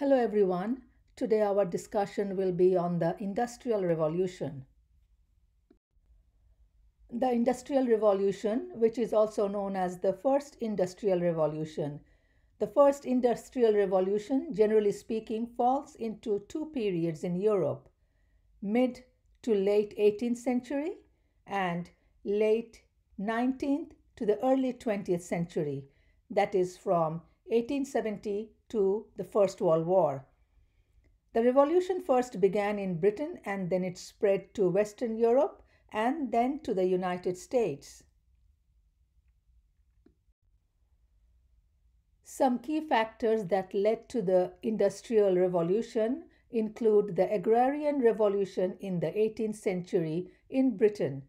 Hello everyone. Today our discussion will be on the Industrial Revolution. The Industrial Revolution, which is also known as the First Industrial Revolution. The First Industrial Revolution, generally speaking, falls into two periods in Europe mid to late 18th century and late 19th to the early 20th century, that is, from 1870 to the First World War. The revolution first began in Britain and then it spread to Western Europe and then to the United States. Some key factors that led to the Industrial Revolution include the Agrarian Revolution in the 18th century in Britain.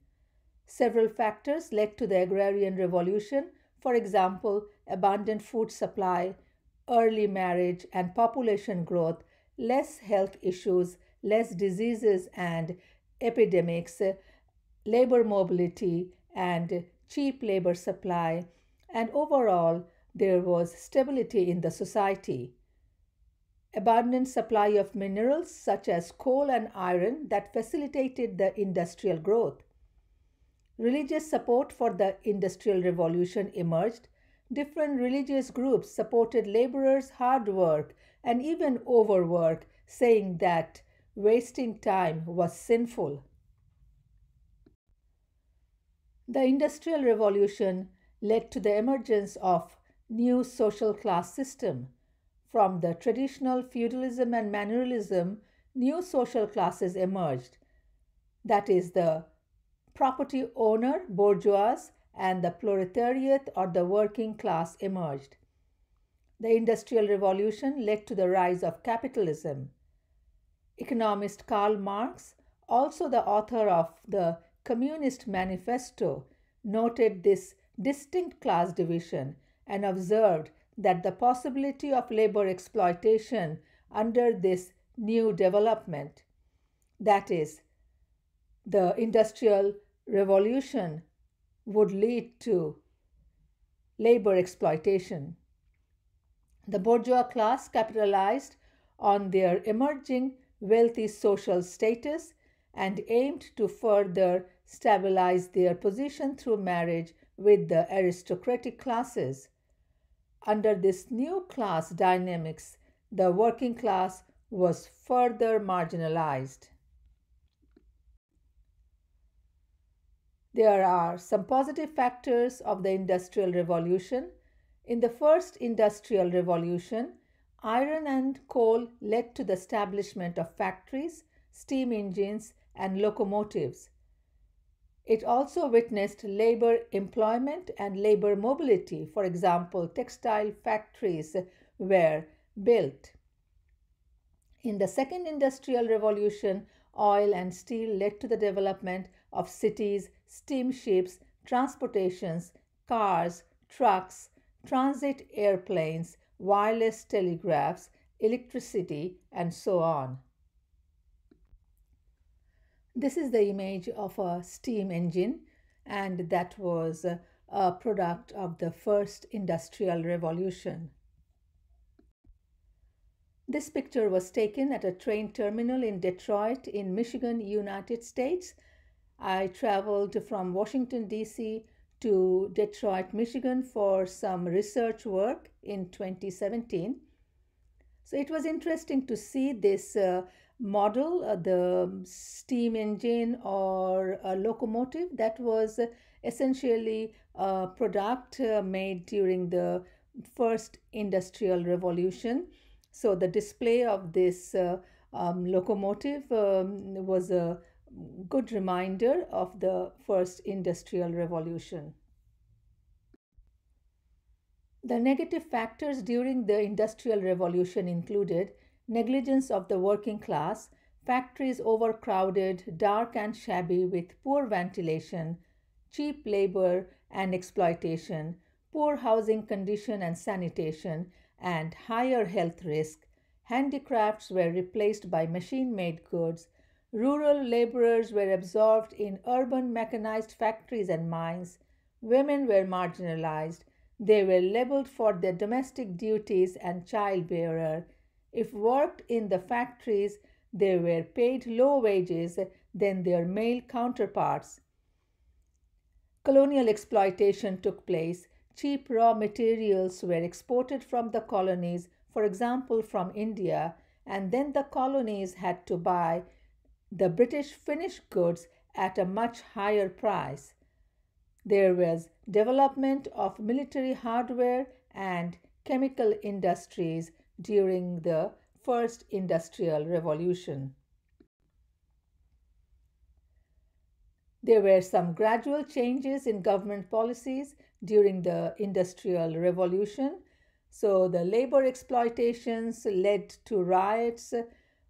Several factors led to the Agrarian Revolution, for example, abundant food supply, early marriage and population growth, less health issues, less diseases and epidemics, labor mobility, and cheap labor supply, and overall, there was stability in the society. Abundant supply of minerals such as coal and iron that facilitated the industrial growth. Religious support for the Industrial Revolution emerged Different religious groups supported laborers' hard work and even overwork, saying that wasting time was sinful. The Industrial Revolution led to the emergence of new social class system. From the traditional feudalism and manorialism, new social classes emerged. That is the property owner bourgeois and the proletariat or the working class emerged. The Industrial Revolution led to the rise of capitalism. Economist Karl Marx, also the author of the Communist Manifesto, noted this distinct class division and observed that the possibility of labor exploitation under this new development, that is, the Industrial Revolution, would lead to labor exploitation. The bourgeois class capitalized on their emerging wealthy social status and aimed to further stabilize their position through marriage with the aristocratic classes. Under this new class dynamics, the working class was further marginalized. There are some positive factors of the Industrial Revolution. In the first Industrial Revolution, iron and coal led to the establishment of factories, steam engines, and locomotives. It also witnessed labor employment and labor mobility. For example, textile factories were built. In the second industrial revolution, oil and steel led to the development of cities steamships, transportations, cars, trucks, transit airplanes, wireless telegraphs, electricity, and so on. This is the image of a steam engine, and that was a product of the first industrial revolution. This picture was taken at a train terminal in Detroit, in Michigan, United States, I traveled from Washington, D.C. to Detroit, Michigan for some research work in 2017. So it was interesting to see this uh, model, uh, the steam engine or a locomotive that was essentially a product uh, made during the first industrial revolution. So the display of this uh, um, locomotive um, was a good reminder of the first industrial revolution. The negative factors during the industrial revolution included negligence of the working class, factories overcrowded, dark and shabby with poor ventilation, cheap labor and exploitation, poor housing condition and sanitation, and higher health risk, handicrafts were replaced by machine made goods, Rural laborers were absorbed in urban mechanized factories and mines. Women were marginalized. They were labeled for their domestic duties and childbearer. If worked in the factories, they were paid low wages than their male counterparts. Colonial exploitation took place. Cheap raw materials were exported from the colonies, for example, from India, and then the colonies had to buy the British finished goods at a much higher price. There was development of military hardware and chemical industries during the First Industrial Revolution. There were some gradual changes in government policies during the Industrial Revolution. So, the labor exploitations led to riots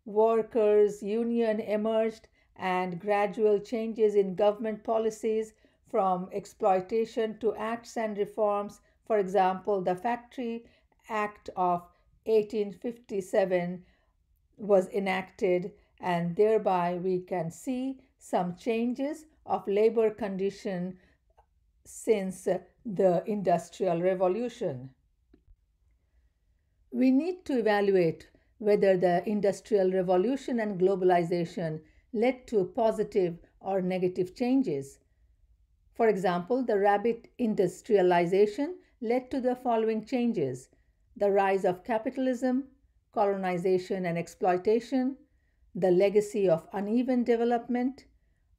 workers' union emerged and gradual changes in government policies from exploitation to acts and reforms, for example, the Factory Act of 1857 was enacted, and thereby we can see some changes of labor condition since the Industrial Revolution. We need to evaluate whether the Industrial Revolution and globalization led to positive or negative changes. For example, the rapid industrialization led to the following changes the rise of capitalism, colonization and exploitation, the legacy of uneven development,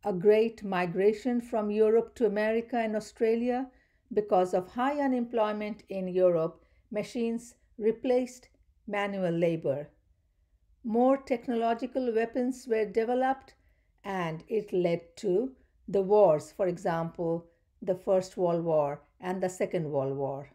a great migration from Europe to America and Australia because of high unemployment in Europe, machines replaced manual labor. More technological weapons were developed, and it led to the wars, for example, the First World War and the Second World War.